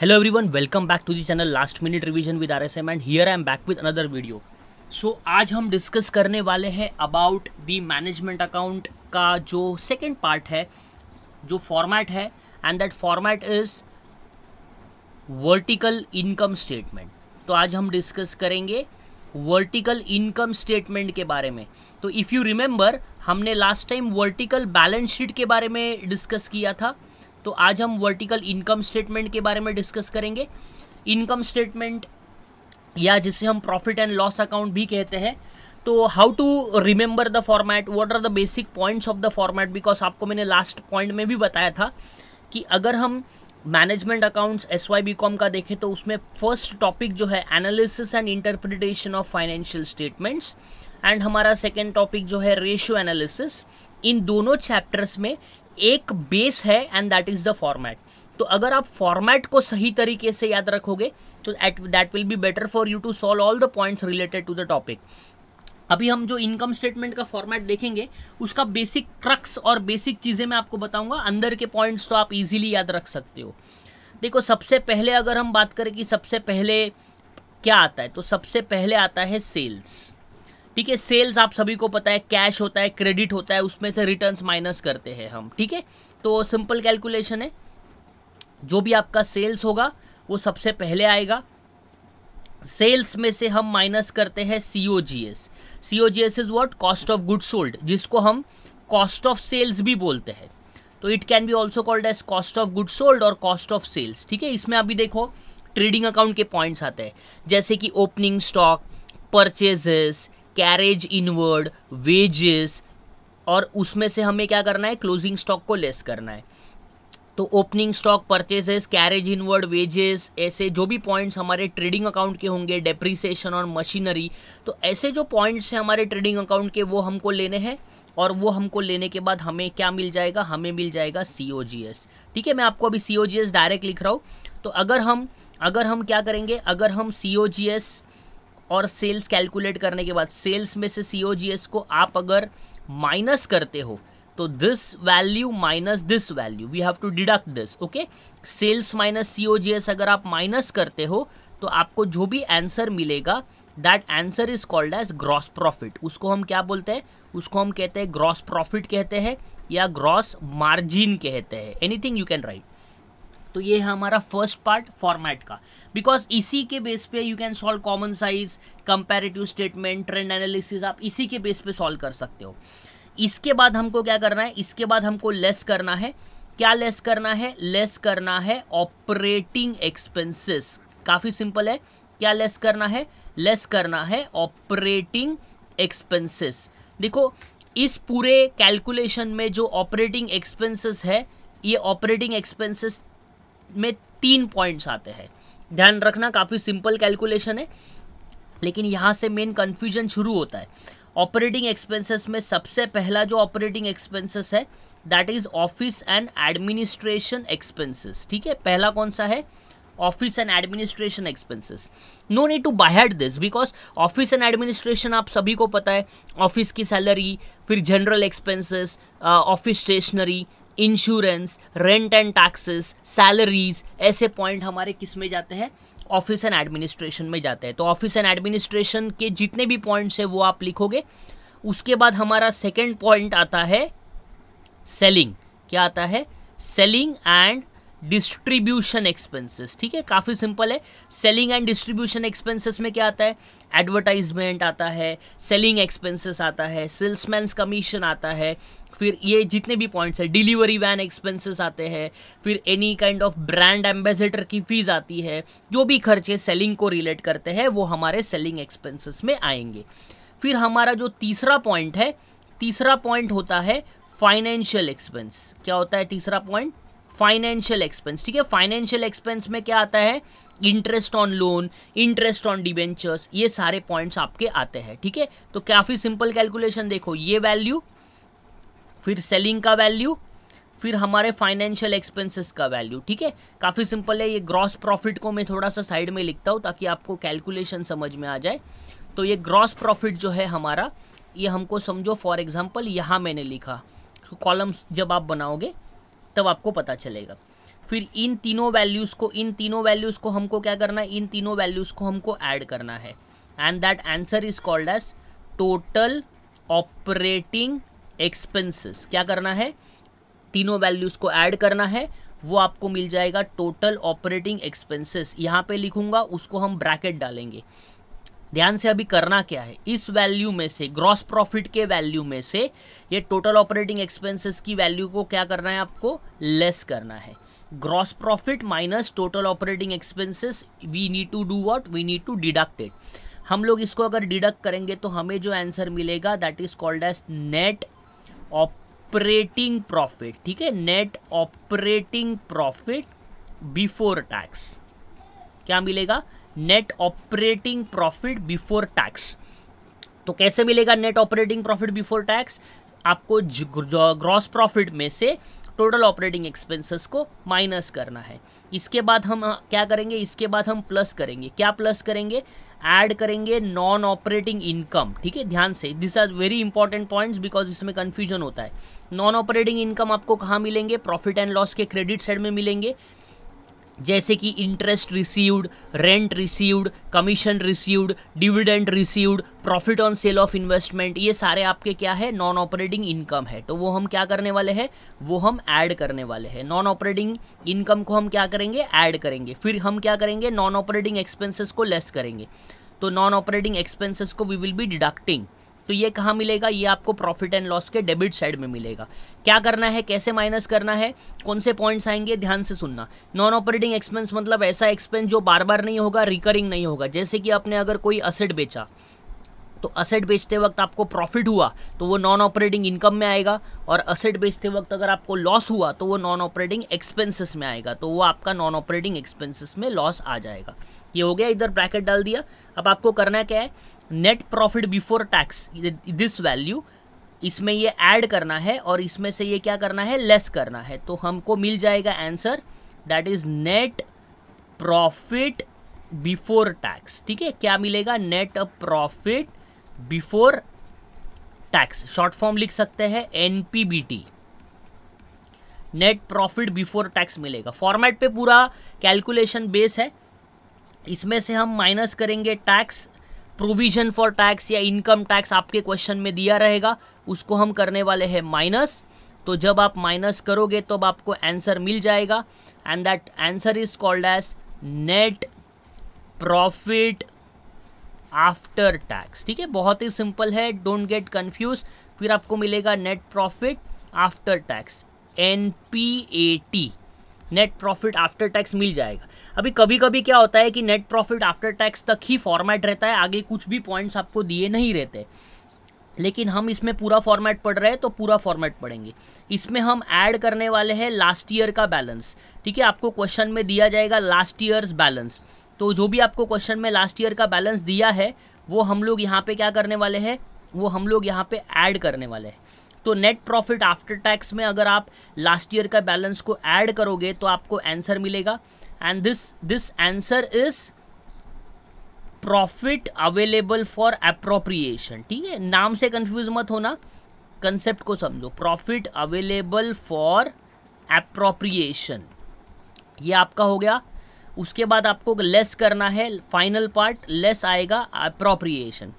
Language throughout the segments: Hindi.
hello everyone welcome back to the channel last minute revision with RSM and here I am back with another video so आज हम डिस्कस करने वाले हैं अबाउट दी मैनेजमेंट अकाउंट का जो सेकेंड पार्ट है जो फॉर्मेट है and that format is vertical income statement तो आज हम डिस्कस करेंगे वर्टिकल इनकम स्टेटमेंट के बारे में तो इफ़ यू रिमेंबर हमने last time vertical balance sheet के बारे में डिस्कस किया था तो आज हम वर्टिकल इनकम स्टेटमेंट के बारे में डिस्कस करेंगे इनकम स्टेटमेंट या जिसे हम प्रॉफिट एंड लॉस अकाउंट भी कहते हैं तो how to remember the format what are the basic points of the format because आपको मैंने लास्ट पॉइंट में भी बताया था कि अगर हम management accounts S Y B com का देखें तो उसमें फर्स्ट टॉपिक जो है analysis and interpretation of financial statements and हमारा सेकेंड टॉपिक जो है रेशियो एनालिसिस इन दोनों चैप्टर्स में एक बेस है and that is the format तो अगर आप फॉर्मेट को सही तरीके से याद रखोगे तो at that will be better for you to solve all the points related to the topic अभी हम जो इनकम स्टेटमेंट का फॉर्मेट देखेंगे उसका बेसिक क्रक्स और बेसिक चीज़ें मैं आपको बताऊंगा अंदर के पॉइंट्स तो आप इजीली याद रख सकते हो देखो सबसे पहले अगर हम बात करें कि सबसे पहले क्या आता है तो सबसे पहले आता है सेल्स ठीक है सेल्स आप सभी को पता है कैश होता है क्रेडिट होता है उसमें से रिटर्न्स माइनस करते हैं हम ठीक है तो सिंपल कैलकुलेशन है जो भी आपका सेल्स होगा वो सबसे पहले आएगा सेल्स में से हम माइनस करते हैं C O G S G S is what cost of good sold जिसको हम कॉस्ट ऑफ सेल्स भी बोलते हैं तो it can be also called as cost of good sold और कॉस्ट ऑफ सेल्स ठीक है इसमें अभी देखो ट्रेडिंग अकाउंट के पॉइंट्स आते हैं जैसे कि opening stock purchases carriage inward wages और उसमें से हमें क्या करना है क्लोजिंग स्टॉक को लेस करना है तो opening stock purchases carriage inward wages ऐसे जो भी पॉइंट्स हमारे ट्रेडिंग अकाउंट के होंगे डेप्रिसिएशन और मशीनरी तो ऐसे जो पॉइंट्स हैं हमारे ट्रेडिंग अकाउंट के वो हमको लेने हैं और वो हमको लेने के बाद हमें क्या मिल जाएगा हमें मिल जाएगा सी ठीक है मैं आपको अभी सी डायरेक्ट लिख रहा हूँ तो अगर हम अगर हम क्या करेंगे अगर हम सी और सेल्स कैलकुलेट करने के बाद सेल्स में से सी को आप अगर माइनस करते हो तो this value minus this value we have to deduct this okay sales minus C अगर आप माइनस करते हो तो आपको जो भी आंसर मिलेगा that answer is called as gross profit उसको हम क्या बोलते हैं उसको हम कहते हैं ग्रॉस प्रॉफिट कहते हैं या ग्रॉस मार्जिन कहते हैं एनीथिंग यू कैन राइट तो ये है हमारा फर्स्ट पार्ट फॉर्मेट का बिकॉज इसी के बेस पे you can solve common size comparative statement trend analysis आप इसी के बेस पे सॉल्व कर सकते हो इसके बाद हमको क्या करना है इसके बाद हमको लेस करना है क्या लेस करना है लेस करना है ऑपरेटिंग एक्सपेंसेस काफ़ी सिंपल है क्या लेस करना है लेस करना है ऑपरेटिंग एक्सपेंसेस देखो इस पूरे कैलकुलेशन में जो ऑपरेटिंग एक्सपेंसेस है ये ऑपरेटिंग एक्सपेंसेस में तीन पॉइंट्स आते हैं ध्यान रखना काफ़ी सिंपल कैलकुलेशन है लेकिन यहाँ से मेन कन्फ्यूजन शुरू होता है ऑपरेटिंग एक्सपेंसेस में सबसे पहला जो ऑपरेटिंग एक्सपेंसेस है that is office and administration expenses ठीक है पहला कौन सा है office and administration expenses no need to bother this because office and administration आप सभी को पता है ऑफिस की सैलरी फिर general expenses office stationery insurance rent and taxes salaries ऐसे पॉइंट हमारे किस में जाते हैं ऑफिस एंड एडमिनिस्ट्रेशन में जाते हैं तो ऑफिस एंड एडमिनिस्ट्रेशन के जितने भी पॉइंट्स हैं वो आप लिखोगे उसके बाद हमारा सेकेंड पॉइंट आता है सेलिंग क्या आता है सेलिंग एंड डिस्ट्रीब्यूशन एक्सपेंसेस ठीक है काफ़ी सिंपल है सेलिंग एंड डिस्ट्रीब्यूशन एक्सपेंसेस में क्या आता है एडवर्टाइजमेंट आता है सेलिंग एक्सपेंसेस आता है सेल्समैन कमीशन आता है फिर ये जितने भी पॉइंट्स हैं डिलीवरी वैन एक्सपेंसेस आते हैं फिर any kind of brand ambassador की फ़ीस आती है जो भी खर्चे सेलिंग को रिलेट करते हैं वो हमारे सेलिंग एक्सपेंसेस में आएंगे फिर हमारा जो तीसरा पॉइंट है तीसरा पॉइंट होता है फाइनेंशियल एक्सपेंस क्या होता है तीसरा पॉइंट फाइनेंशियल एक्सपेंस ठीक है फाइनेंशियल एक्सपेंस में क्या आता है interest on loan interest on debentures ये सारे पॉइंट्स आपके आते हैं ठीक है तो काफ़ी सिंपल कैलकुलेशन देखो ये वैल्यू फिर सेलिंग का वैल्यू फिर हमारे फाइनेंशियल एक्सपेंसेस का वैल्यू ठीक है काफ़ी सिंपल है ये ग्रॉस प्रॉफिट को मैं थोड़ा सा साइड में लिखता हूँ ताकि आपको कैलकुलेशन समझ में आ जाए तो ये ग्रॉस प्रॉफिट जो है हमारा ये हमको समझो फॉर एग्जाम्पल यहाँ मैंने लिखा कॉलम्स जब आप बनाओगे तब आपको पता चलेगा फिर इन तीनों वैल्यूज़ को इन तीनों वैल्यूज़ को हमको क्या करना है इन तीनों वैल्यूज़ को हमको ऐड करना है and that answer is called as total operating expenses क्या करना है तीनों वैल्यूज़ को ऐड करना है वो आपको मिल जाएगा टोटल ऑपरेटिंग एक्सपेंसेस यहाँ पे लिखूंगा उसको हम ब्रैकेट डालेंगे ध्यान से अभी करना क्या है इस वैल्यू में से ग्रॉस प्रॉफिट के वैल्यू में से ये टोटल ऑपरेटिंग एक्सपेंसेस की वैल्यू को क्या करना है आपको लेस करना है gross profit minus total operating expenses we need to do what we need to deduct it हम लोग इसको अगर डिडक्ट करेंगे तो हमें जो आंसर मिलेगा that is called as net operating profit ठीक है net operating profit before tax क्या मिलेगा net operating profit before tax तो कैसे मिलेगा net operating profit before tax आपको ग्रॉस प्रॉफिट में से टोटल ऑपरेटिंग एक्सपेंसेस को माइनस करना है इसके बाद हम क्या करेंगे इसके बाद हम प्लस करेंगे क्या प्लस करेंगे ऐड करेंगे नॉन ऑपरेटिंग इनकम ठीक है ध्यान से this are very important points because इसमें कन्फ्यूजन होता है नॉन ऑपरेटिंग इनकम आपको कहाँ मिलेंगे प्रॉफिट एंड लॉस के क्रेडिट साइड में मिलेंगे जैसे कि interest received rent received commission received dividend received profit on sale of investment ये सारे आपके क्या है नॉन ऑपरेटिंग इनकम है तो वो हम क्या करने वाले हैं वो हम ऐड करने वाले हैं नॉन ऑपरेटिंग इनकम को हम क्या करेंगे ऐड करेंगे फिर हम क्या करेंगे नॉन ऑपरेटिंग एक्सपेंसेस को लेस करेंगे तो नॉन ऑपरेटिंग एक्सपेंसेस को वी विल बी डिडक्टिंग तो ये कहाँ मिलेगा ये आपको प्रॉफिट एंड लॉस के डेबिट साइड में मिलेगा क्या करना है कैसे माइनस करना है कौन से पॉइंट्स आएंगे ध्यान से सुनना नॉन ऑपरेटिंग एक्सपेंस मतलब ऐसा एक्सपेंस जो बार बार नहीं होगा रिकरिंग नहीं होगा जैसे कि आपने अगर कोई असेट बेचा तो असेट बेचते वक्त आपको प्रॉफिट हुआ तो वो नॉन ऑपरेटिंग इनकम में आएगा और असेट बेचते वक्त अगर आपको लॉस हुआ तो वो नॉन ऑपरेटिंग एक्सपेंसेस में आएगा तो वो आपका नॉन ऑपरेटिंग एक्सपेंसेस में लॉस आ जाएगा ये हो गया इधर ब्रैकेट डाल दिया अब आपको करना क्या है net profit before tax this value इसमें ये ऐड करना है और इसमें से ये क्या करना है लेस करना है तो हमको मिल जाएगा answer that is net profit before tax ठीक है क्या मिलेगा net profit before tax short form लिख सकते हैं NPBT net profit before tax मिलेगा फॉर्मेट पे पूरा कैलकुलेशन बेस है इसमें से हम माइनस करेंगे टैक्स प्रोविजन फॉर टैक्स या इनकम टैक्स आपके क्वेश्चन में दिया रहेगा उसको हम करने वाले हैं माइनस तो जब आप माइनस करोगे तो आपको आंसर मिल जाएगा and that answer is called as net profit after tax ठीक है बहुत ही सिंपल है डोंट गेट कन्फ्यूज फिर आपको मिलेगा net profit after tax N P A T net profit after tax मिल जाएगा अभी कभी कभी क्या होता है कि नेट प्रॉफिट आफ्टर टैक्स तक ही फॉर्मेट रहता है आगे कुछ भी पॉइंट्स आपको दिए नहीं रहते लेकिन हम इसमें पूरा फॉर्मेट पढ़ रहे हैं तो पूरा फॉर्मेट पढ़ेंगे इसमें हम ऐड करने वाले हैं लास्ट ईयर का बैलेंस ठीक है आपको क्वेश्चन में दिया जाएगा लास्ट ईयर्स बैलेंस तो जो भी आपको क्वेश्चन में लास्ट ईयर का बैलेंस दिया है वो हम लोग यहाँ पे क्या करने वाले हैं वो हम लोग यहाँ पे ऐड करने वाले हैं तो नेट प्रॉफिट आफ्टर टैक्स में अगर आप लास्ट ईयर का बैलेंस को ऐड करोगे तो आपको आंसर मिलेगा and this this answer is profit available for appropriation ठीक है नाम से कंफ्यूज मत होना कंसेप्ट को समझो प्रॉफिट अवेलेबल फॉर अप्रोप्रिएशन ये आपका हो गया उसके बाद आपको लेस करना है फाइनल पार्ट लेस आएगा अप्रोप्रिएशन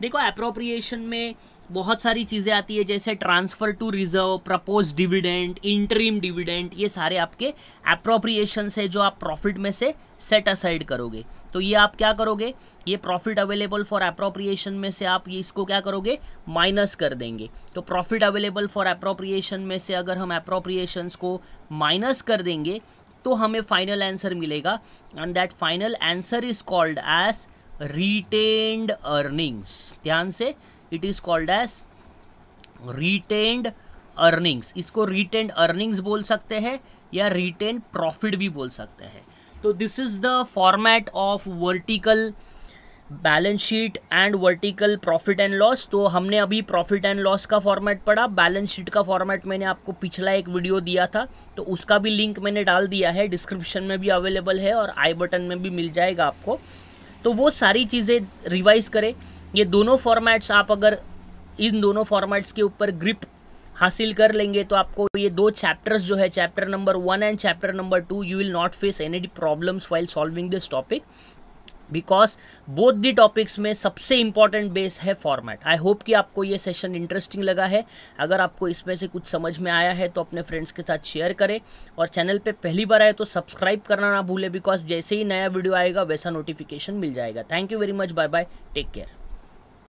देखो अप्रोप्रिएशन में बहुत सारी चीज़ें आती है जैसे transfer to reserve propose dividend interim dividend ये सारे आपके अप्रोप्रिएशन है जो आप प्रॉफिट में से सेट असाइड करोगे तो ये आप क्या करोगे ये प्रॉफिट अवेलेबल फॉर अप्रोप्रिएशन में से आप ये इसको क्या करोगे माइनस कर देंगे तो प्रॉफिट अवेलेबल फॉर अप्रोप्रिएशन में से अगर हम अप्रोप्रिएशन को माइनस कर देंगे तो हमें फाइनल आंसर मिलेगा and that final answer is called as retained earnings ध्यान से it is called as retained earnings इसको रिटेन्ड अर्निंग्स बोल सकते हैं या रिटेन प्रॉफिट भी बोल सकते हैं तो this is the format of vertical balance sheet and vertical profit and loss तो हमने अभी प्रॉफिट एंड लॉस का फॉर्मेट पढ़ा बैलेंस शीट का फॉर्मेट मैंने आपको पिछला एक वीडियो दिया था तो उसका भी लिंक मैंने डाल दिया है डिस्क्रिप्शन में भी अवेलेबल है और आई बटन में भी मिल जाएगा आपको तो वो सारी चीज़ें रिवाइज करें ये दोनों फॉर्मेट्स आप अगर इन दोनों फॉर्मेट्स के ऊपर ग्रिप हासिल कर लेंगे तो आपको ये दो चैप्टर्स जो है chapter number one and chapter number two you will not face any problems while solving this topic because both the topics में सबसे इंपॉर्टेंट बेस है फॉर्मेट आई होप कि आपको ये सेशन इंटरेस्टिंग लगा है अगर आपको इसमें से कुछ समझ में आया है तो अपने फ्रेंड्स के साथ शेयर करें और चैनल पे पहली बार आए तो सब्सक्राइब करना ना भूलें बिकॉज जैसे ही नया वीडियो आएगा वैसा नोटिफिकेशन मिल जाएगा thank you very much bye bye take care